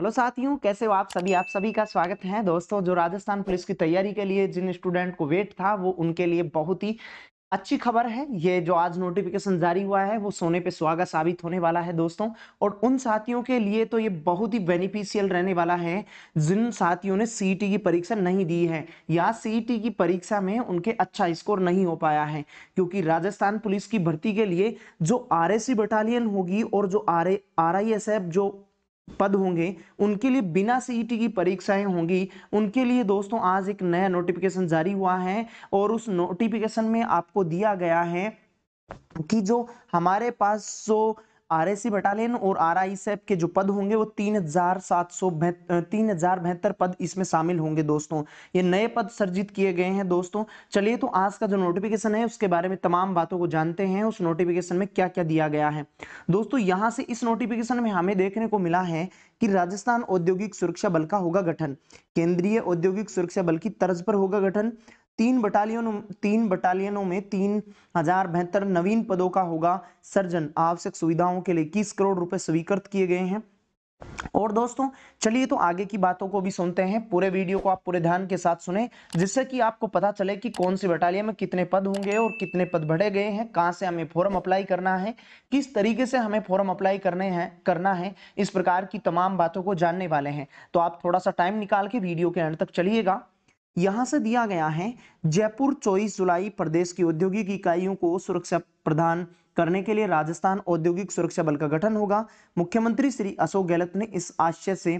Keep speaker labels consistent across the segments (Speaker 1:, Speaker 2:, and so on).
Speaker 1: hello साथियों कैसे हो आप सभी आप सभी का स्वागत है दोस्तों जो राजस्थान पुलिस की तैयारी के लिए जिन स्टूडेंट को वेट था वो उनके लिए बहुत ही अच्छी खबर है ये जो आज नोटिफिकेशन जारी हुआ है वो सोने पे सुहागा साबित होने वाला है दोस्तों और उन साथियों के लिए तो ये बहुत ही बेनिफिशियल रहने वाला है जिन साथियों ने सी e की परीक्षा नहीं दी है या सी e की परीक्षा में उनके अच्छा स्कोर नहीं हो पाया है क्योंकि राजस्थान पुलिस की भर्ती के लिए जो आर बटालियन होगी और जो आर आर जो पद होंगे उनके लिए बिना सीईटी e की परीक्षाएं होंगी उनके लिए दोस्तों आज एक नया नोटिफिकेशन जारी हुआ है और उस नोटिफिकेशन में आपको दिया गया है कि जो हमारे पास जो आरएसी बटालियन और आर आई सैप के जो पद होंगे वो तीन हजार सात सौ तीन हजार बेहतर पद इसमें शामिल होंगे दोस्तों ये नए पद सर्जित किए गए हैं दोस्तों चलिए तो आज का जो नोटिफिकेशन है उसके बारे में तमाम बातों को जानते हैं उस नोटिफिकेशन में क्या क्या दिया गया है दोस्तों यहाँ से इस नोटिफिकेशन में हमें देखने को मिला है कि राजस्थान औद्योगिक सुरक्षा बल का होगा गठन केंद्रीय औद्योगिक सुरक्षा बल की तर्ज पर होगा गठन तीन बटालियन तीन बटालियनों में तीन हजार बेहतर नवीन पदों का होगा सर्जन आवश्यक सुविधाओं के लिए इक्कीस करोड़ रुपए स्वीकृत किए गए हैं और दोस्तों चलिए तो आगे की बातों को भी सुनते हैं पूरे वीडियो को आप पूरे ध्यान के साथ सुने जिससे कि आपको पता चले कि कौन सी बटालियन में कितने पद होंगे और कितने पद बढ़े गए हैं कहाँ से हमें फॉर्म अप्लाई करना है किस तरीके से हमें फॉर्म अप्लाई करने हैं करना है इस प्रकार की तमाम बातों को जानने वाले हैं तो आप थोड़ा सा टाइम निकाल के वीडियो के अंत तक चलिएगा यहां से दिया गया है जयपुर चौबीस जुलाई प्रदेश की औद्योगिक इकाइयों को सुरक्षा प्रदान करने के लिए राजस्थान औद्योगिक सुरक्षा बल का गठन होगा मुख्यमंत्री श्री अशोक गहलोत ने इस आशय से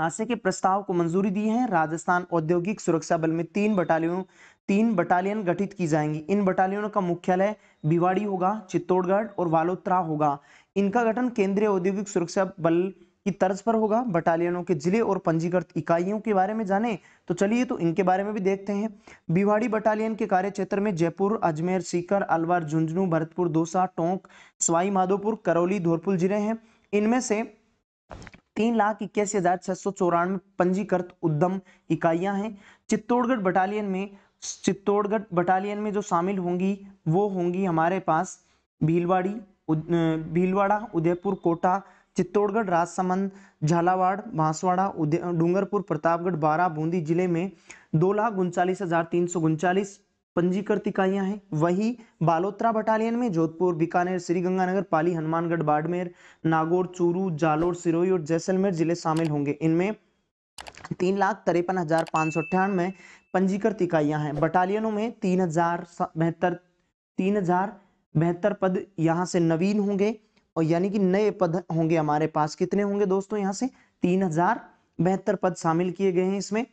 Speaker 1: आशय के प्रस्ताव को मंजूरी दी है राजस्थान औद्योगिक सुरक्षा बल में तीन बटालियन तीन बटालियन गठित की जाएंगी इन बटालियनों का मुख्यालय भिवाड़ी होगा चित्तौड़गढ़ और वालोत्रा होगा इनका गठन केंद्रीय औद्योगिक सुरक्षा बल की तर्ज पर होगा बटालियनों के जिले और पंजीकृत इकाइयों के बारे में जाने तो चलिए तो इनके बारे में भी देखते हैं भिवाड़ी बटालियन के क्षेत्र में जयपुर अजमेर सीकर अलवर झुंझुनू भरतपुर दोसा टोंक सवाई माधोपुर करौली धौरपुर जिले हैं इनमें से तीन लाख इक्यासी हजार छह सौ चौरानवे पंजीकृत उद्यम इकाइयां हैं चित्तौड़गढ़ बटालियन में चित्तौड़गढ़ बटालियन में जो शामिल होंगी वो होंगी हमारे पास भीलवाड़ी भीलवाड़ा उदयपुर कोटा चित्तौड़गढ़ राजसमंद झालावाड़ बांसवाड़ा डूंगरपुर प्रतापगढ़ बारा बूंदी जिले में दो लाख उनचालीस हजार तीन सौ उनचालीस पंजीकृत इकाइयां हैं वही बालोत्रा बटालियन में जोधपुर बीकानेर श्रीगंगानगर पाली हनुमानगढ़ बाड़मेर नागौर चूरू जालोर सिरोही और जैसलमेर जिले शामिल होंगे इनमें तीन लाख तिरपन हजार पाँच सौ अट्ठानवे पंजीकृत इकाइयां हैं बटालियनों में तीन हजार बहत्तर तीन हजार बेहतर पद यहाँ से नवीन होंगे और यानी कि नए पद होंगे हमारे पास कितने होंगे दोस्तों यहाँ से तीन हजार बेहतर पद शामिल किए गए हैं इसमें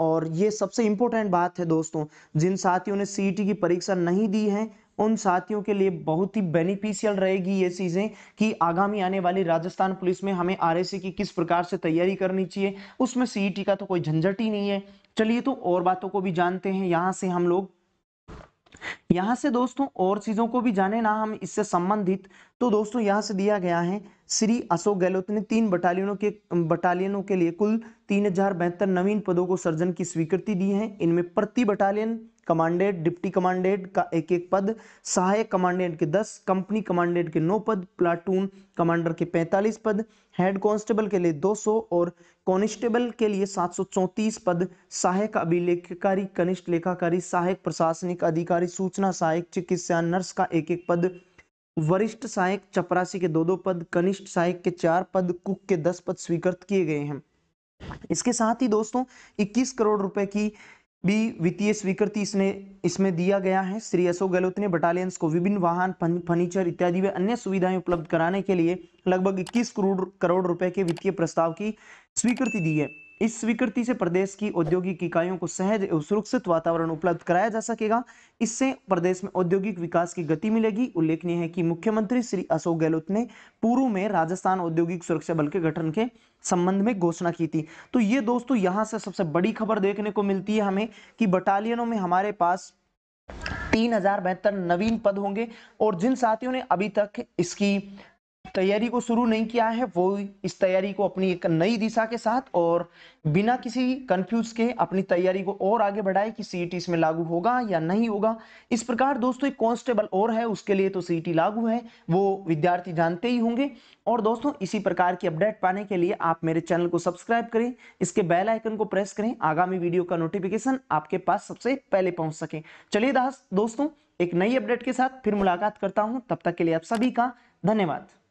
Speaker 1: और ये सबसे इंपॉर्टेंट बात है दोस्तों जिन साथियों ने सीईटी e की परीक्षा नहीं दी है उन साथियों के लिए बहुत ही बेनिफिशियल रहेगी ये चीज़ें कि आगामी आने वाली राजस्थान पुलिस में हमें आरएसए की किस प्रकार से तैयारी करनी चाहिए उसमें सीईटी e का तो कोई झंझट ही नहीं है चलिए तो और बातों को भी जानते हैं यहाँ से हम लोग यहां से दोस्तों और चीजों को भी जाने ना हम इससे संबंधित तो दोस्तों यहां से दिया गया है श्री अशोक गहलोत ने तीन बटालियनों के बटालियनों के लिए कुल तीन हजार बहत्तर नवीन पदों को सर्जन की स्वीकृति दी है इनमें प्रति बटालियन कमांडेंट डिप्टी कमांडेंट का एक एक पद सहायक कमांडेंट के दस कंपनी कमांडेंट के नौ पद प्लाटून कमांडर के पैंतालीस पद हेड कांस्टेबल के लिए 200 और कॉन्स्टेबल के लिए 734 पद सहायक अभिलेखकारी कनिष्ठ लेखाकारी सहायक प्रशासनिक अधिकारी सूचना सहायक चिकित्सा नर्स का एक एक पद वरिष्ठ सहायक चपरासी के दो दो पद कनिष्ठ सहायक के चार पद कुक के दस पद स्वीकृत किए गए हैं इसके साथ ही दोस्तों 21 करोड़ रुपए की भी वित्तीय स्वीकृति इसने इसमें दिया गया है श्री अशोक गहलोत ने बटालियंस को विभिन्न वाहन फर्नीचर इत्यादि व अन्य सुविधाएं उपलब्ध कराने के लिए लगभग 21 करोड़ करोड़ रुपए के वित्तीय प्रस्ताव की स्वीकृति दी है इस स्वीकृति से प्रदेश की औद्योगिक इकाइयों को सहज एवं सुरक्षित वातावरण उपलब्ध कराया जा सकेगा इससे प्रदेश में औद्योगिक विकास की गति मिलेगी उल्लेखनीय है कि मुख्यमंत्री श्री अशोक गहलोत ने पूर्व में राजस्थान औद्योगिक सुरक्षा बल के गठन के संबंध में घोषणा की थी तो ये दोस्तों यहाँ से सबसे बड़ी खबर देखने को मिलती है हमें कि बटालियनों में हमारे पास तीन हजार बेहतर नवीन पद होंगे और जिन साथियों ने अभी तक इसकी तैयारी को शुरू नहीं किया है वो इस तैयारी को अपनी एक नई दिशा के साथ और बिना किसी कंफ्यूज के अपनी तैयारी को और आगे बढ़ाए कि सी e इसमें लागू होगा या नहीं होगा इस प्रकार दोस्तों एक कांस्टेबल और है उसके लिए तो सी e लागू है वो विद्यार्थी जानते ही होंगे और दोस्तों इसी प्रकार की अपडेट पाने के लिए आप मेरे चैनल को सब्सक्राइब करें इसके बेल आइकन को प्रेस करें आगामी वीडियो का नोटिफिकेशन आपके पास सबसे पहले पहुंच सके चलिए दोस्तों एक नई अपडेट के साथ फिर मुलाकात करता हूं तब तक के लिए आप सभी का धन्यवाद